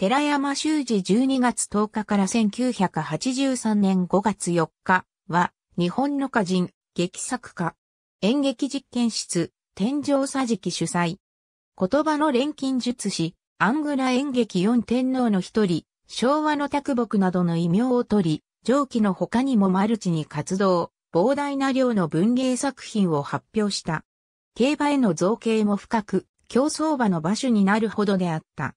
寺山修司12月10日から1983年5月4日は、日本の歌人、劇作家、演劇実験室、天井桟敷主催。言葉の錬金術師、アングラ演劇四天皇の一人、昭和の卓木などの異名を取り、上記の他にもマルチに活動、膨大な量の文芸作品を発表した。競馬への造形も深く、競争馬の馬所になるほどであった。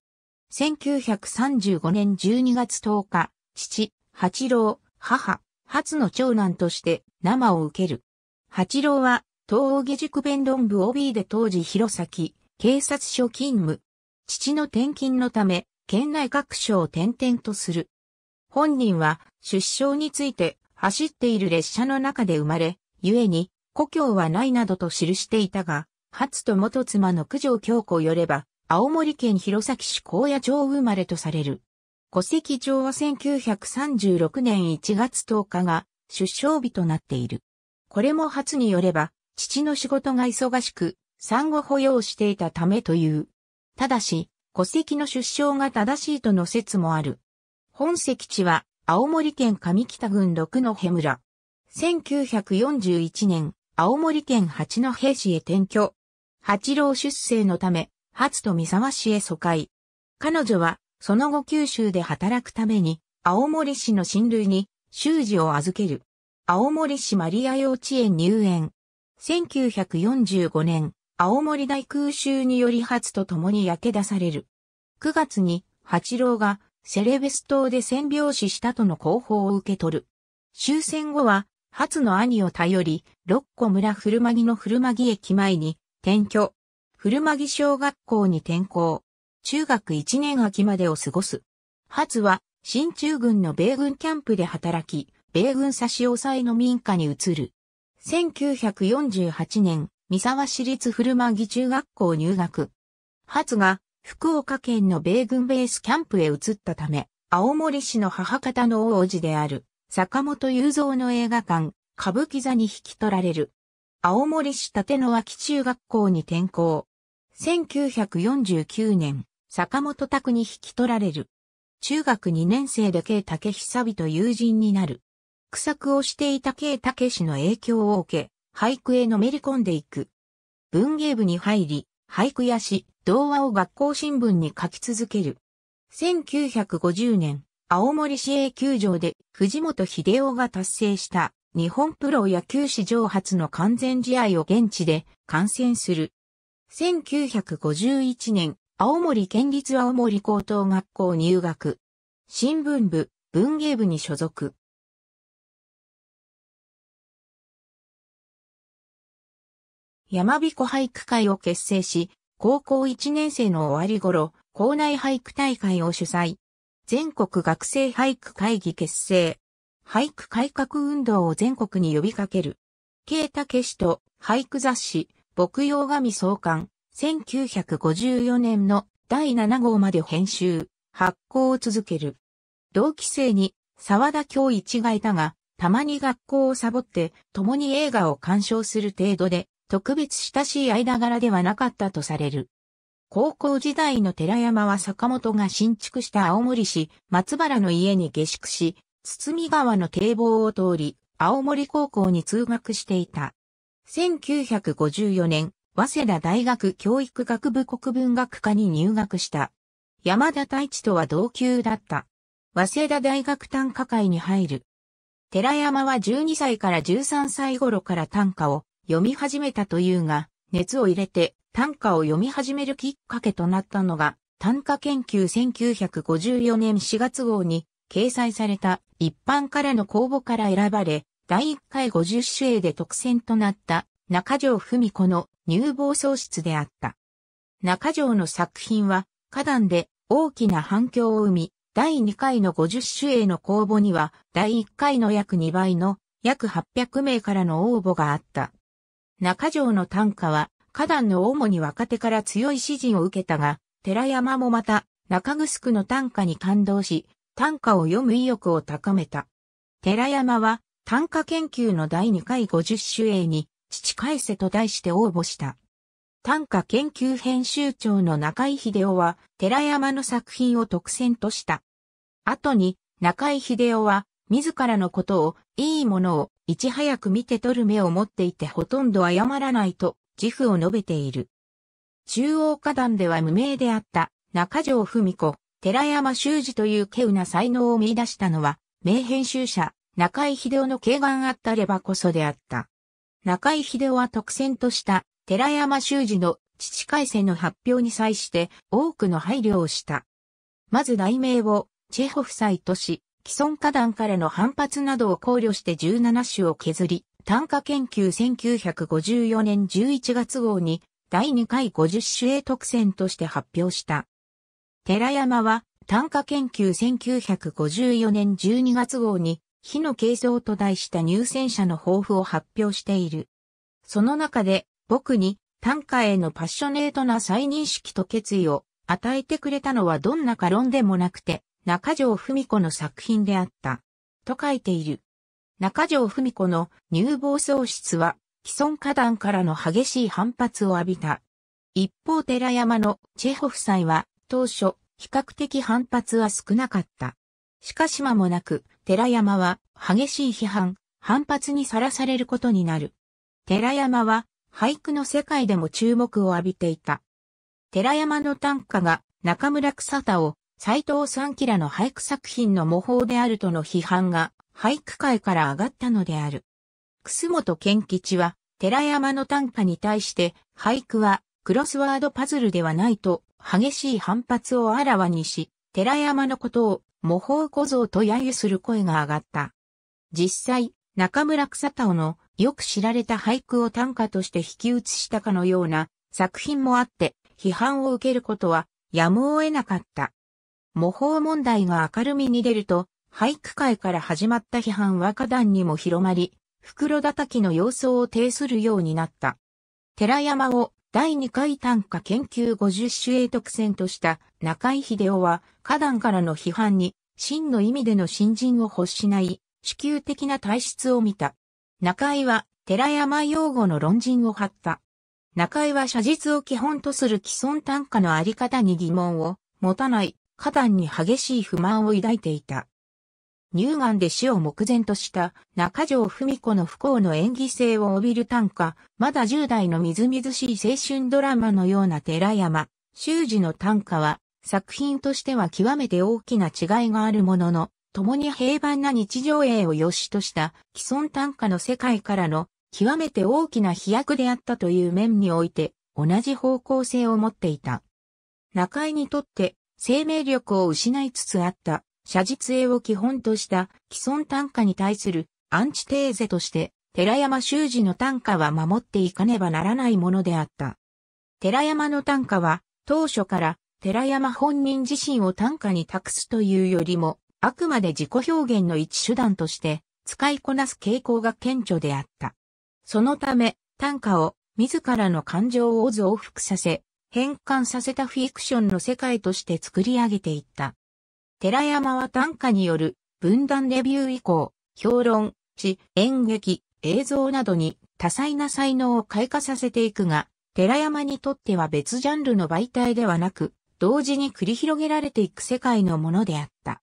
1935年12月10日、父、八郎、母、初の長男として生を受ける。八郎は、東大下塾弁論部 OB で当時弘前、警察署勤務。父の転勤のため、県内各所を転々とする。本人は、出生について、走っている列車の中で生まれ、故に、故郷はないなどと記していたが、初と元妻の九条京子よれば、青森県弘前市高野町生まれとされる。戸籍上は1936年1月10日が出生日となっている。これも初によれば、父の仕事が忙しく、産後保養していたためという。ただし、戸籍の出生が正しいとの説もある。本籍地は、青森県上北郡六戸村。1941年、青森県八戸市へ転居。八郎出生のため、初と三沢市へ疎開。彼女は、その後九州で働くために、青森市の親類に、修士を預ける。青森市マリア幼稚園入園。1945年、青森大空襲により初と共に焼け出される。9月に、八郎が、セレベス島で戦病死したとの広報を受け取る。終戦後は、初の兄を頼り、六個村古間木の古間木駅前に、転居。古間木小学校に転校。中学1年秋までを過ごす。初は、新中軍の米軍キャンプで働き、米軍差し押さえの民家に移る。1948年、三沢市立古間木中学校入学。初が、福岡県の米軍ベースキャンプへ移ったため、青森市の母方の王子である、坂本雄三の映画館、歌舞伎座に引き取られる。青森市立野脇中学校に転校。1949年、坂本拓に引き取られる。中学2年生で慶武久美と友人になる。苦作をしていた慶武氏の影響を受け、俳句へのめり込んでいく。文芸部に入り、俳句やし、童話を学校新聞に書き続ける。1950年、青森市営球場で藤本秀夫が達成した日本プロ野球史上初の完全試合を現地で観戦する。1951年、青森県立青森高等学校入学。新聞部、文芸部に所属。山彦俳句会を結成し、高校1年生の終わり頃、校内俳句大会を主催。全国学生俳句会議結成。俳句改革運動を全国に呼びかける。慶け氏と俳句雑誌、牧羊神創刊、1954年の第7号まで編集、発行を続ける。同期生に沢田教一がいたが、たまに学校をサボって共に映画を鑑賞する程度で、特別親しい間柄ではなかったとされる。高校時代の寺山は坂本が新築した青森市松原の家に下宿し、堤川の堤防を通り、青森高校に通学していた。1954年、早稲田大学教育学部国文学科に入学した。山田太一とは同級だった。早稲田大学短歌会に入る。寺山は12歳から13歳頃から短歌を読み始めたというが、熱を入れて短歌を読み始めるきっかけとなったのが、短歌研究1954年4月号に掲載された一般からの公募から選ばれ、第1回50主営で特選となった中条文子の乳房喪失であった。中条の作品は、花壇で大きな反響を生み、第2回の50種営の公募には、第1回の約2倍の約800名からの応募があった。中条の短歌は、花壇の主に若手から強い支持を受けたが、寺山もまた、中城の短歌に感動し、短歌を読む意欲を高めた。寺山は、短歌研究の第2回50首営に、父返せと題して応募した。短歌研究編集長の中井秀夫は、寺山の作品を特選とした。後に、中井秀夫は、自らのことを、いいものを、いち早く見て取る目を持っていてほとんど謝らないと、自負を述べている。中央花壇では無名であった中条文子、寺山修司という稀有な才能を見出したのは、名編集者、中井秀夫の敬眼あったればこそであった。中井秀夫は特選とした寺山修司の父改正の発表に際して多くの配慮をした。まず題名をチェホフ妻とし、既存花壇からの反発などを考慮して17種を削り、単価研究1954年11月号に第2回50種へ特選として発表した。寺山は単価研究1954年12月号に火の形状と題した入選者の抱負を発表している。その中で、僕に短歌へのパッショネートな再認識と決意を与えてくれたのはどんな過論でもなくて、中条文子の作品であった。と書いている。中条文子の乳房喪失は、既存花壇からの激しい反発を浴びた。一方寺山のチェホ夫妻は、当初、比較的反発は少なかった。しかし間もなく、寺山は激しい批判、反発にさらされることになる。寺山は俳句の世界でも注目を浴びていた。寺山の短歌が中村草太を斎藤三キラの俳句作品の模倣であるとの批判が俳句界から上がったのである。楠本健吉は寺山の短歌に対して俳句はクロスワードパズルではないと激しい反発をあらわにし、寺山のことを模倣小僧と揶揄する声が上がった。実際、中村草太のよく知られた俳句を短歌として引き写したかのような作品もあって批判を受けることはやむを得なかった。模倣問題が明るみに出ると、俳句界から始まった批判は歌壇にも広まり、袋叩きの様相を呈するようになった。寺山を第2回短歌研究50種英特選とした中井秀夫は、花壇からの批判に、真の意味での新人を欲しない、支急的な体質を見た。中井は、寺山用語の論人を張った。中井は写実を基本とする既存短歌のあり方に疑問を持たない、花壇に激しい不満を抱いていた。乳がんで死を目前とした中条文子の不幸の演技性を帯びる短歌、まだ10代のみずみずしい青春ドラマのような寺山、修二の短歌は、作品としては極めて大きな違いがあるものの、共に平凡な日常映を良しとした既存短歌の世界からの極めて大きな飛躍であったという面において同じ方向性を持っていた。中井にとって生命力を失いつつあった写実絵を基本とした既存短歌に対するアンチテーゼとして、寺山修司の短歌は守っていかねばならないものであった。寺山の短歌は、当初から寺山本人自身を短歌に託すというよりも、あくまで自己表現の一手段として、使いこなす傾向が顕著であった。そのため、短歌を自らの感情を増幅させ、変換させたフィクションの世界として作り上げていった。寺山は短歌による文壇レビュー以降、評論、詩、演劇、映像などに多彩な才能を開花させていくが、寺山にとっては別ジャンルの媒体ではなく、同時に繰り広げられていく世界のものであった。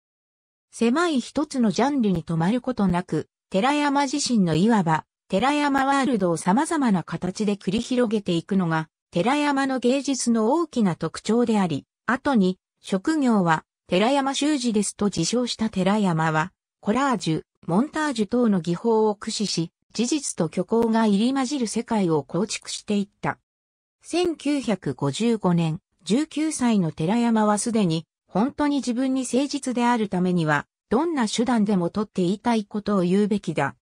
狭い一つのジャンルに止まることなく、寺山自身のいわば、寺山ワールドを様々な形で繰り広げていくのが、寺山の芸術の大きな特徴であり、後に、職業は寺山修司ですと自称した寺山は、コラージュ、モンタージュ等の技法を駆使し、事実と虚構が入り混じる世界を構築していった。1955年、19歳の寺山はすでに、本当に自分に誠実であるためには、どんな手段でも取って言いたいことを言うべきだ。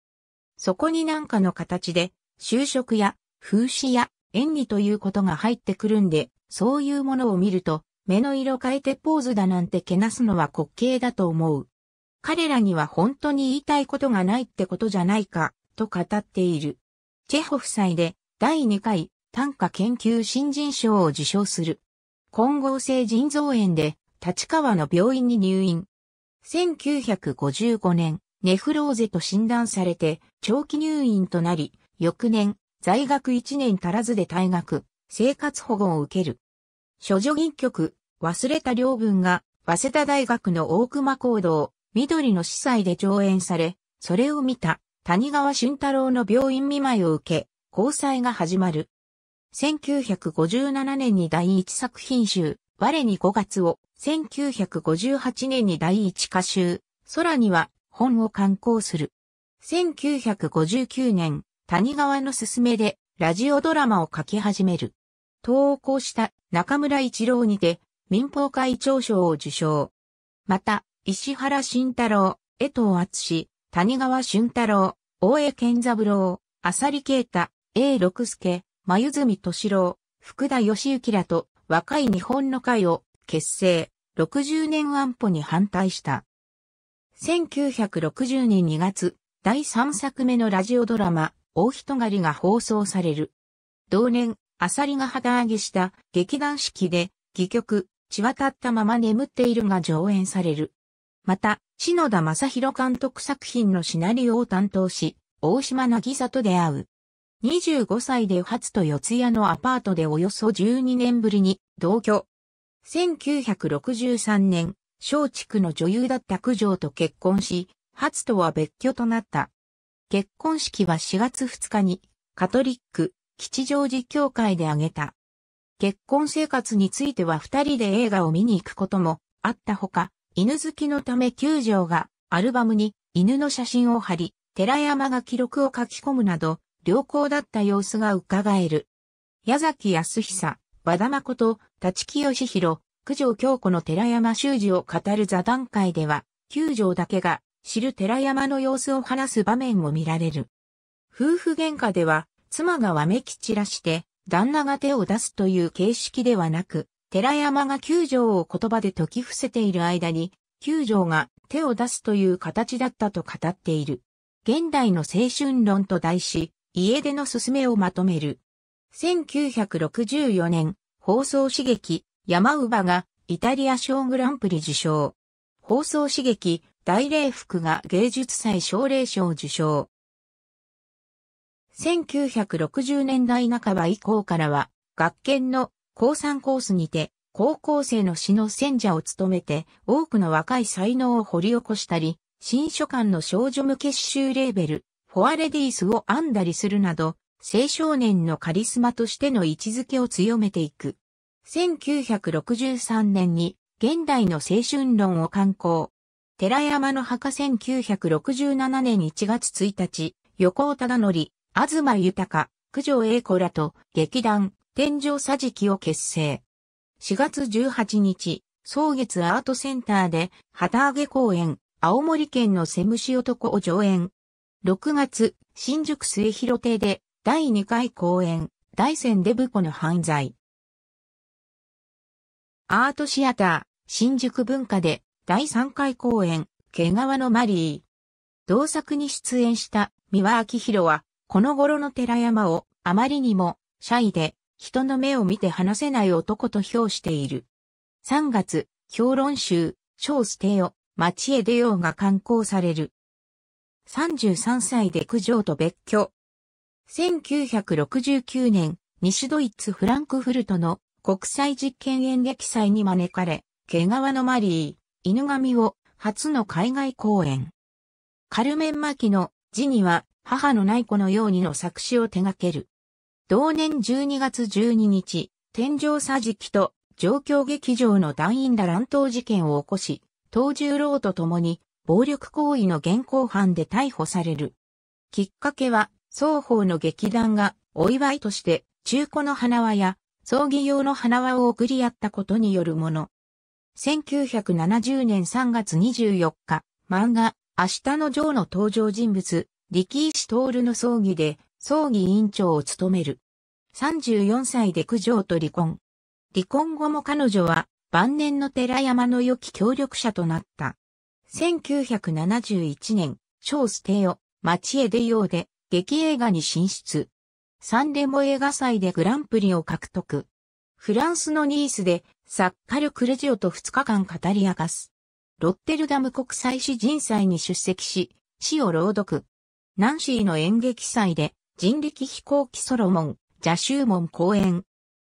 そこに何かの形で、就職や、風刺や、演技ということが入ってくるんで、そういうものを見ると、目の色変えてポーズだなんてけなすのは滑稽だと思う。彼らには本当に言いたいことがないってことじゃないか、と語っている。チェホ夫妻で第2回短歌研究新人賞を受賞する。混合性腎臓炎で立川の病院に入院。1955年、ネフローゼと診断されて長期入院となり、翌年、在学1年足らずで退学、生活保護を受ける。諸女銀局、忘れた両文が、早稲田大学の大熊講堂、緑の司祭で上演され、それを見た谷川俊太郎の病院見舞いを受け、交際が始まる。1957年に第一作品集、我に5月を、1958年に第一歌集、空には本を刊行する。1959年、谷川の勧めでラジオドラマを書き始める。投稿した中村一郎にて民放会長賞を受賞。また、石原慎太郎、江藤敦谷川俊太郎、大江健三郎、浅利慶太、A 六助、真泉敏郎、福田義行らと若い日本の会を結成、60年安保に反対した。1960年2月、第3作目のラジオドラマ、大人狩りが放送される。同年、アサリが旗揚げした劇団四季で、戯曲、血渡ったまま眠っているが上演される。また、篠田正宏監督作品のシナリオを担当し、大島渚と出会う。25歳で初と四谷のアパートでおよそ12年ぶりに同居。1963年、松竹の女優だった九条と結婚し、初とは別居となった。結婚式は4月2日に、カトリック、吉祥寺教会で挙げた。結婚生活については二人で映画を見に行くこともあったほか、犬好きのため九条がアルバムに犬の写真を貼り、寺山が記録を書き込むなど、良好だった様子が伺える。矢崎康久、和田誠、立木義弘、九条京子の寺山修司を語る座談会では、九条だけが知る寺山の様子を話す場面も見られる。夫婦喧嘩では、妻がわめき散らして、旦那が手を出すという形式ではなく、寺山が九条を言葉で解き伏せている間に、九条が手を出すという形だったと語っている。現代の青春論と題し、家出の勧めをまとめる。1964年、放送刺激、山乳母がイタリア賞グランプリ受賞。放送刺激、大礼服が芸術祭奨励賞受賞。1960年代半ば以降からは、学研の高3コースにて、高校生の詩の選者を務めて、多くの若い才能を掘り起こしたり、新書館の少女向け詩集レーベル、フォアレディースを編んだりするなど、青少年のカリスマとしての位置づけを強めていく。1963年に、現代の青春論を刊行。寺山の墓1967年1月1日、横尾忠則、東豊、九条栄子らと劇団、天井桟敷を結成。4月18日、草月アートセンターで、旗揚げ公演、青森県のセムシ男を上演。6月、新宿末広亭で、第2回公演、大仙デブコの犯罪。アートシアター、新宿文化で、第3回公演、毛皮のマリー。同作に出演した、三輪明宏は、この頃の寺山をあまりにもシャイで人の目を見て話せない男と評している。3月、評論集、小捨てよ、町へ出ようが刊行される。33歳で九条と別居。1969年、西ドイツフランクフルトの国際実験演劇祭に招かれ、毛皮のマリー、犬神を初の海外公演。カルメン・マキの字には母のない子のようにの作詞を手掛ける。同年12月12日、天井桟敷と状況劇場の団員ら乱闘事件を起こし、東十郎と共に暴力行為の現行犯で逮捕される。きっかけは、双方の劇団がお祝いとして中古の花輪や葬儀用の花輪を送り合ったことによるもの。1970年3月24日、漫画、明日のジョーの登場人物、力石徹の葬儀で葬儀委員長を務める。34歳で九条と離婚。離婚後も彼女は晩年の寺山の良き協力者となった。1971年、ステてよ、町へ出ようで、劇映画に進出。サンデモ映画祭でグランプリを獲得。フランスのニースで、サッカル・クレジオと2日間語り明かす。ロッテルダム国際詩人祭に出席し、詩を朗読。ナンシーの演劇祭で人力飛行機ソロモン、ジャシューモン公演。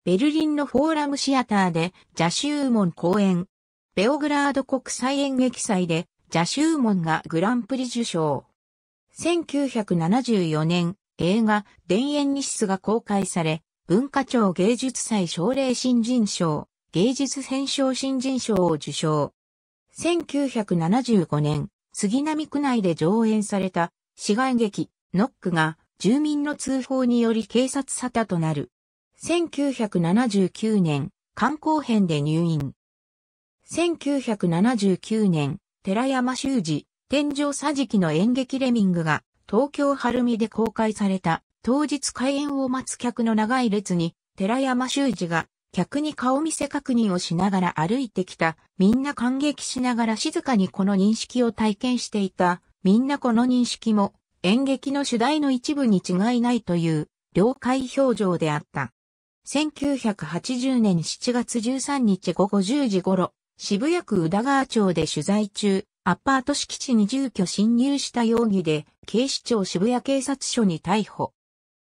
ベルリンのフォーラムシアターでジャシューモン公演。ベオグラード国際演劇祭でジャシューモンがグランプリ受賞。1974年、映画、田園日誌が公開され、文化庁芸術祭奨励新人賞、芸術編賞新人賞を受賞。1975年、杉並区内で上演された市街劇、ノックが住民の通報により警察沙汰となる。1979年、観光編で入院。1979年、寺山修司、天井桟敷の演劇レミングが東京晴海で公開された当日開演を待つ客の長い列に寺山修司が客に顔見せ確認をしながら歩いてきたみんな感激しながら静かにこの認識を体験していたみんなこの認識も演劇の主題の一部に違いないという了解表情であった。1980年7月13日午後10時頃、渋谷区宇田川町で取材中、アパート敷地に住居侵入した容疑で、警視庁渋谷警察署に逮捕。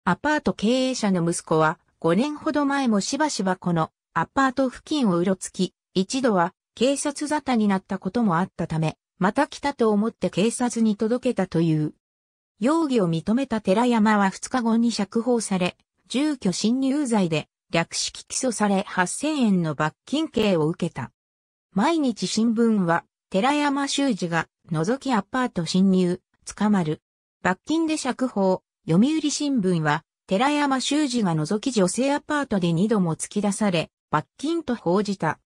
アパート経営者の息子は、5年ほど前もしばしばこのアパート付近をうろつき、一度は警察沙汰になったこともあったため、また来たと思って警察に届けたという。容疑を認めた寺山は2日後に釈放され、住居侵入罪で略式起訴され8000円の罰金刑を受けた。毎日新聞は、寺山修司が覗きアパート侵入、捕まる。罰金で釈放。読売新聞は、寺山修司が覗き女性アパートで2度も突き出され、罰金と報じた。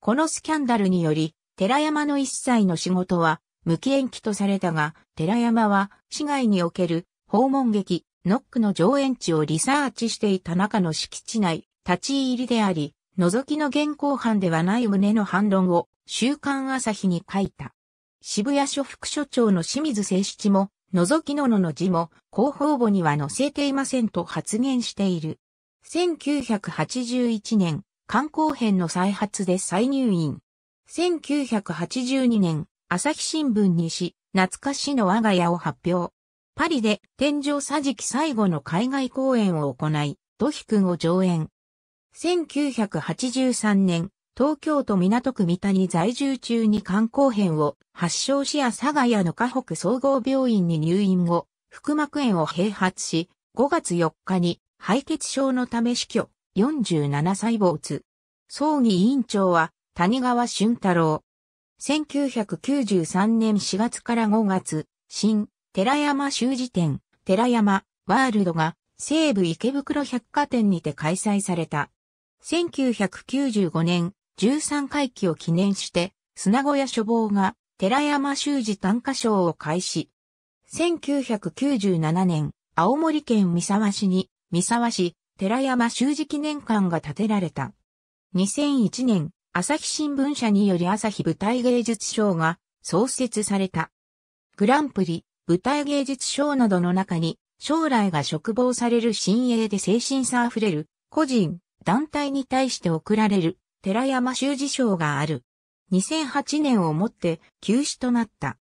このスキャンダルにより、寺山の一切の仕事は無期延期とされたが、寺山は市外における訪問劇、ノックの上演地をリサーチしていた中の敷地内、立ち入りであり、覗きの現行犯ではない旨の反論を週刊朝日に書いた。渋谷署副署長の清水誠七も、覗きののの字も広報簿には載せていませんと発言している。1981年、観光編の再発で再入院。1982年、朝日新聞にし、懐かしの我が家を発表。パリで天井桟敷最後の海外公演を行い、ドくんを上演。1983年、東京都港区三谷在住中に肝硬変を発症し阿佐ヶ谷の河北総合病院に入院後、腹膜炎を併発し、5月4日に敗血症のため死去、47歳没。葬儀委員長は谷川俊太郎。1993年4月から5月、新、寺山修辞店、寺山、ワールドが、西武池袋百貨店にて開催された。1995年、13回期を記念して、砂小屋書房が、寺山修辞短歌賞を開始。1997年、青森県三沢市に、三沢市、寺山修辞記念館が建てられた。2001年、朝日新聞社により朝日舞台芸術賞が創設された。グランプリ、舞台芸術賞などの中に、将来が嘱望される新鋭で精神さあふれる、個人、団体に対して贈られる、寺山修司賞がある。2008年をもって休止となった。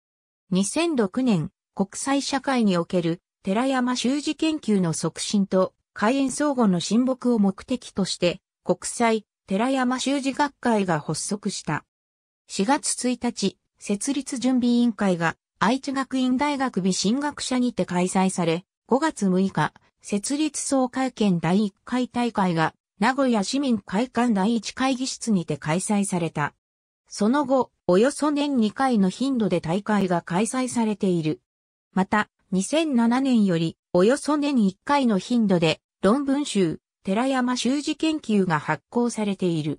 2006年、国際社会における寺山修司研究の促進と、開園相互の親睦を目的として、国際寺山修司学会が発足した。4月1日、設立準備委員会が愛知学院大学美進学者にて開催され、5月6日、設立総会見第1回大会が名古屋市民会館第1会議室にて開催された。その後、およそ年2回の頻度で大会が開催されている。また、2007年より、およそ年1回の頻度で、論文集、寺山修司研究が発行されている。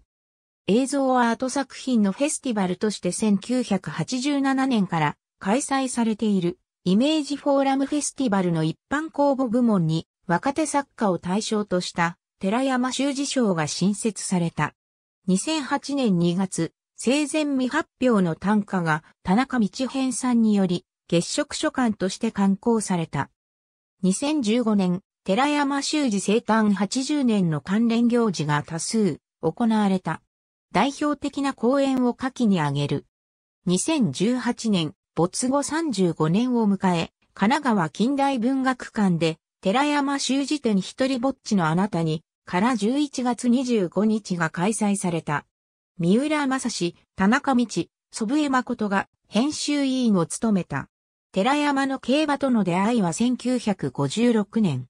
映像アート作品のフェスティバルとして1987年から開催されているイメージフォーラムフェスティバルの一般公募部門に若手作家を対象とした寺山修司賞が新設された。2008年2月、生前未発表の短歌が田中道編さんにより月食書館として刊行された。2015年、寺山修司生誕80年の関連行事が多数行われた。代表的な講演を下記に挙げる。2018年、没後35年を迎え、神奈川近代文学館で、寺山修司展一人ぼっちのあなたに、から11月25日が開催された。三浦正史、田中道、祖父江誠が編集委員を務めた。寺山の競馬との出会いは1956年。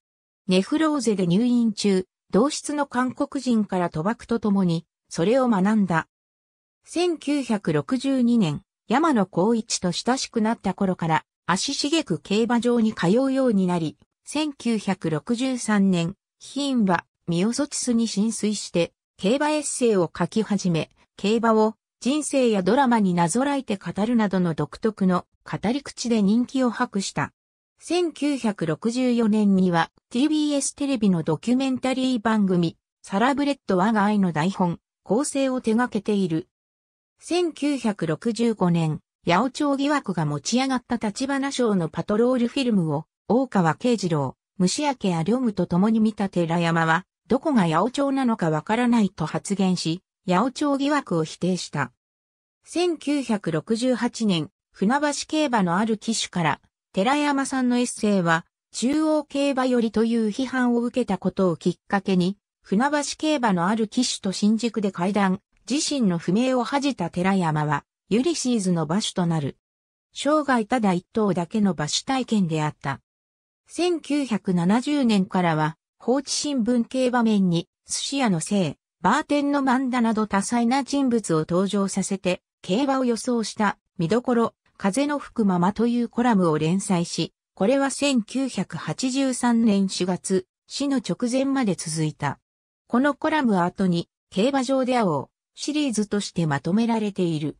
ネフローゼで入院中、同室の韓国人から賭博と共に、それを学んだ。1962年、山野光一と親しくなった頃から、足しげく競馬場に通うようになり、1963年、ヒンは、ミオソチスに浸水して、競馬エッセイを書き始め、競馬を人生やドラマになぞらえて語るなどの独特の語り口で人気を博した。1964年には TBS テレビのドキュメンタリー番組、サラブレッド我が愛の台本、構成を手掛けている。1965年、八百長疑惑が持ち上がった立花賞のパトロールフィルムを、大川慶次郎、虫明や両務と共に見た寺山は、どこが八百長なのかわからないと発言し、八百長疑惑を否定した。1968年、船橋競馬のある機種から、寺山さんのエッセイは、中央競馬よりという批判を受けたことをきっかけに、船橋競馬のある騎手と新宿で会談、自身の不明を恥じた寺山は、ユリシーズの馬主となる。生涯ただ一頭だけの馬主体験であった。1970年からは、放置新聞競馬面に、寿司屋の姓、バーテンの漫画など多彩な人物を登場させて、競馬を予想した見どころ、風の吹くままというコラムを連載し、これは1983年4月、死の直前まで続いた。このコラムは後に、競馬場で会おう、シリーズとしてまとめられている。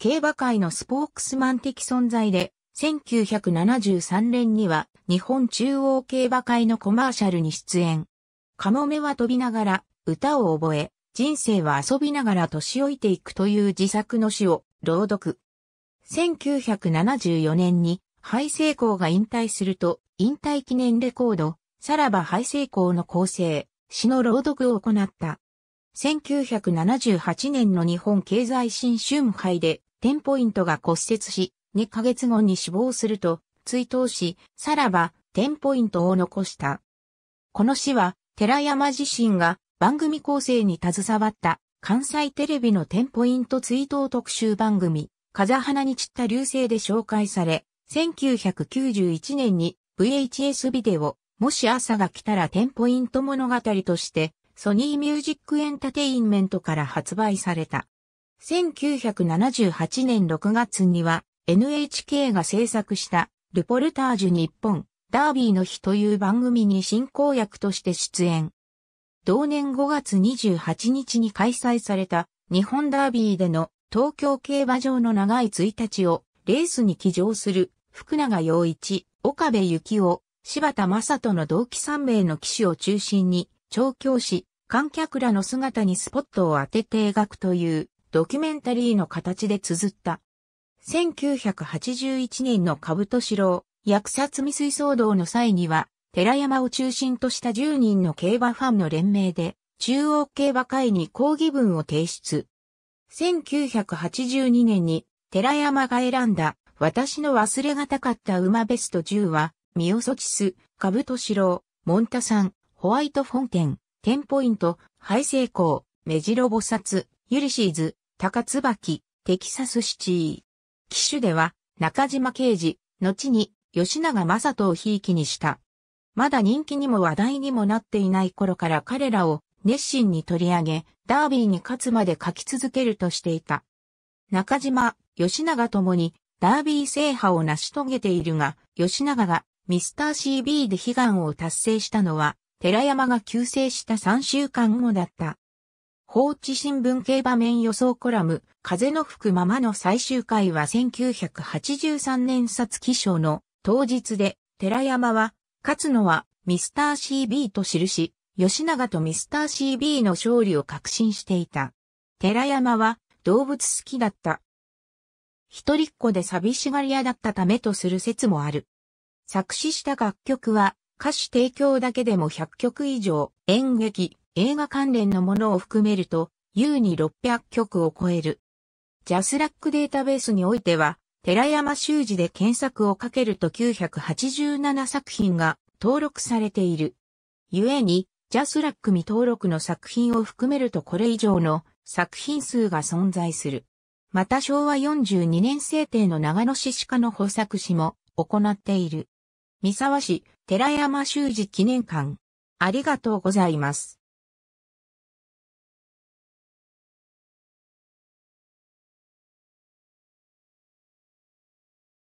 競馬界のスポークスマン的存在で、1973年には日本中央競馬会のコマーシャルに出演。カモメは飛びながら、歌を覚え、人生は遊びながら年老いていくという自作の詩を朗読。1974年に、イ成功が引退すると、引退記念レコード、さらばイ成功の構成、詩の朗読を行った。1978年の日本経済新春杯で、テンポイントが骨折し、2ヶ月後に死亡すると、追悼し、さらば、テンポイントを残した。この詩は、寺山自身が番組構成に携わった関西テレビのテンポイント追悼特集番組、風花に散った流星で紹介され、1991年に VHS ビデオ、もし朝が来たらテンポイント物語として、ソニーミュージックエンタテインメントから発売された。1978年6月には NHK が制作したルポルタージュ日本ダービーの日という番組に進行役として出演。同年5月28日に開催された日本ダービーでの東京競馬場の長い1日をレースに騎乗する福永陽一、岡部幸夫、柴田正人の同期3名の騎士を中心に調教師、観客らの姿にスポットを当てて描くというドキュメンタリーの形で綴った。1981年の兜四郎、薬殺未遂騒動の際には、寺山を中心とした10人の競馬ファンの連名で、中央競馬会に抗議文を提出。1982年に寺山が選んだ私の忘れがたかった馬ベスト10は、ミオソチス、カブトシロウ、モンタサン、ホワイトフォンテン、テンポイント、ハイセイコウ、メジロボサツ、ユリシーズ、タカツバキ、テキサスシチー。騎手では、中島刑事、後に吉永正人をひいきにした。まだ人気にも話題にもなっていない頃から彼らを熱心に取り上げ、ダービーに勝つまで書き続けるとしていた。中島、吉永ともにダービー制覇を成し遂げているが、吉永がミスター CB で悲願を達成したのは、寺山が急成した3週間後だった。放置新聞系場面予想コラム、風の吹くままの最終回は1983年札起賞の当日で、寺山は、勝つのはミスター CB と記し、吉永とミスター CB の勝利を確信していた。寺山は動物好きだった。一人っ子で寂しがり屋だったためとする説もある。作詞した楽曲は歌詞提供だけでも100曲以上、演劇、映画関連のものを含めると、優に600曲を超える。ジャスラックデータベースにおいては、寺山修司で検索をかけると987作品が登録されている。故に、ジャスラック未登録の作品を含めるとこれ以上の作品数が存在する。また昭和42年制定の長野市鹿の補作史も行っている。三沢市寺山修司記念館。ありがとうございます。